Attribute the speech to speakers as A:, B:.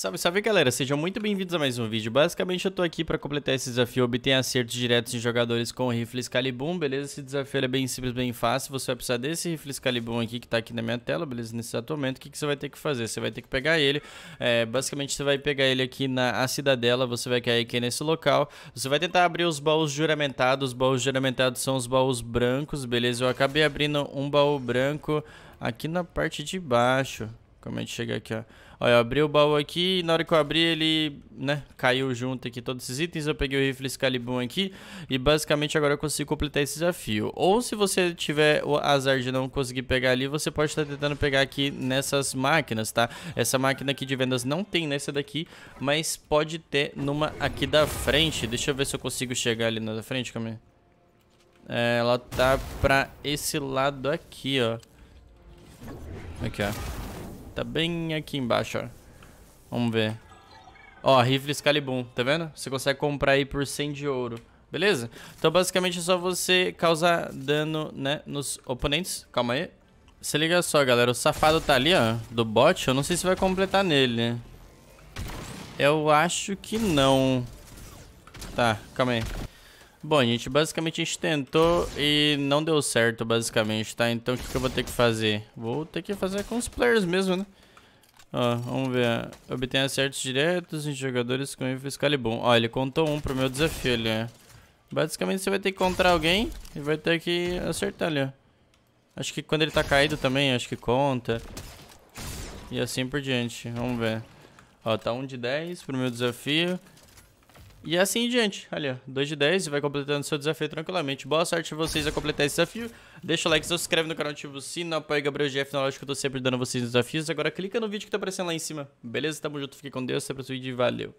A: Salve, salve galera, sejam muito bem-vindos a mais um vídeo. Basicamente eu tô aqui pra completar esse desafio, obter acertos diretos em jogadores com rifle Excalibur, beleza? Esse desafio é bem simples, bem fácil, você vai precisar desse rifle Excalibur aqui que tá aqui na minha tela, beleza? Nesse exato momento, o que, que você vai ter que fazer? Você vai ter que pegar ele, é, basicamente você vai pegar ele aqui na cidadela, você vai cair aqui nesse local, você vai tentar abrir os baús juramentados, os baús juramentados são os baús brancos, beleza? Eu acabei abrindo um baú branco aqui na parte de baixo, como a gente chega aqui, ó. Olha, eu abri o baú aqui e na hora que eu abri ele, né, caiu junto aqui todos esses itens. Eu peguei o rifle Excalibur aqui e basicamente agora eu consigo completar esse desafio. Ou se você tiver o azar de não conseguir pegar ali, você pode estar tentando pegar aqui nessas máquinas, tá? Essa máquina aqui de vendas não tem nessa daqui, mas pode ter numa aqui da frente. Deixa eu ver se eu consigo chegar ali na da frente, calma aí. É, ela tá pra esse lado aqui, ó. Aqui, ó. Tá bem aqui embaixo, ó. Vamos ver. Ó, rifle Excalibur, tá vendo? Você consegue comprar aí por 100 de ouro. Beleza? Então, basicamente, é só você causar dano, né, nos oponentes. Calma aí. Se liga só, galera. O safado tá ali, ó, do bot. Eu não sei se vai completar nele, né? Eu acho que não. Tá, calma aí. Bom, gente, basicamente a gente tentou e não deu certo, basicamente, tá? Então o que, que, eu vou ter que fazer? Vou ter que fazer com os players mesmo, né? Ó, vamos ver. Obtenha acertos diretos em jogadores com Excalibur. Ó, ele contou um pro meu desafio ali, Basicamente você vai ter que encontrar alguém e vai ter que acertar ali, ó. Acho que quando ele tá caído também, acho que conta. E assim por diante, vamos ver. Ó, tá 1 um de 10 pro meu desafio. E assim em diante. Olha, 2 de 10 e vai completando seu desafio tranquilamente. Boa sorte a vocês a completar esse desafio. Deixa o like, se inscreve no canal, ativa o sino, apoia Gabriel GF, na lógica que eu tô sempre dando vocês desafios. Agora clica no vídeo que tá aparecendo lá em cima. Beleza? Tamo junto, fique com Deus, até o próximo vídeo e valeu!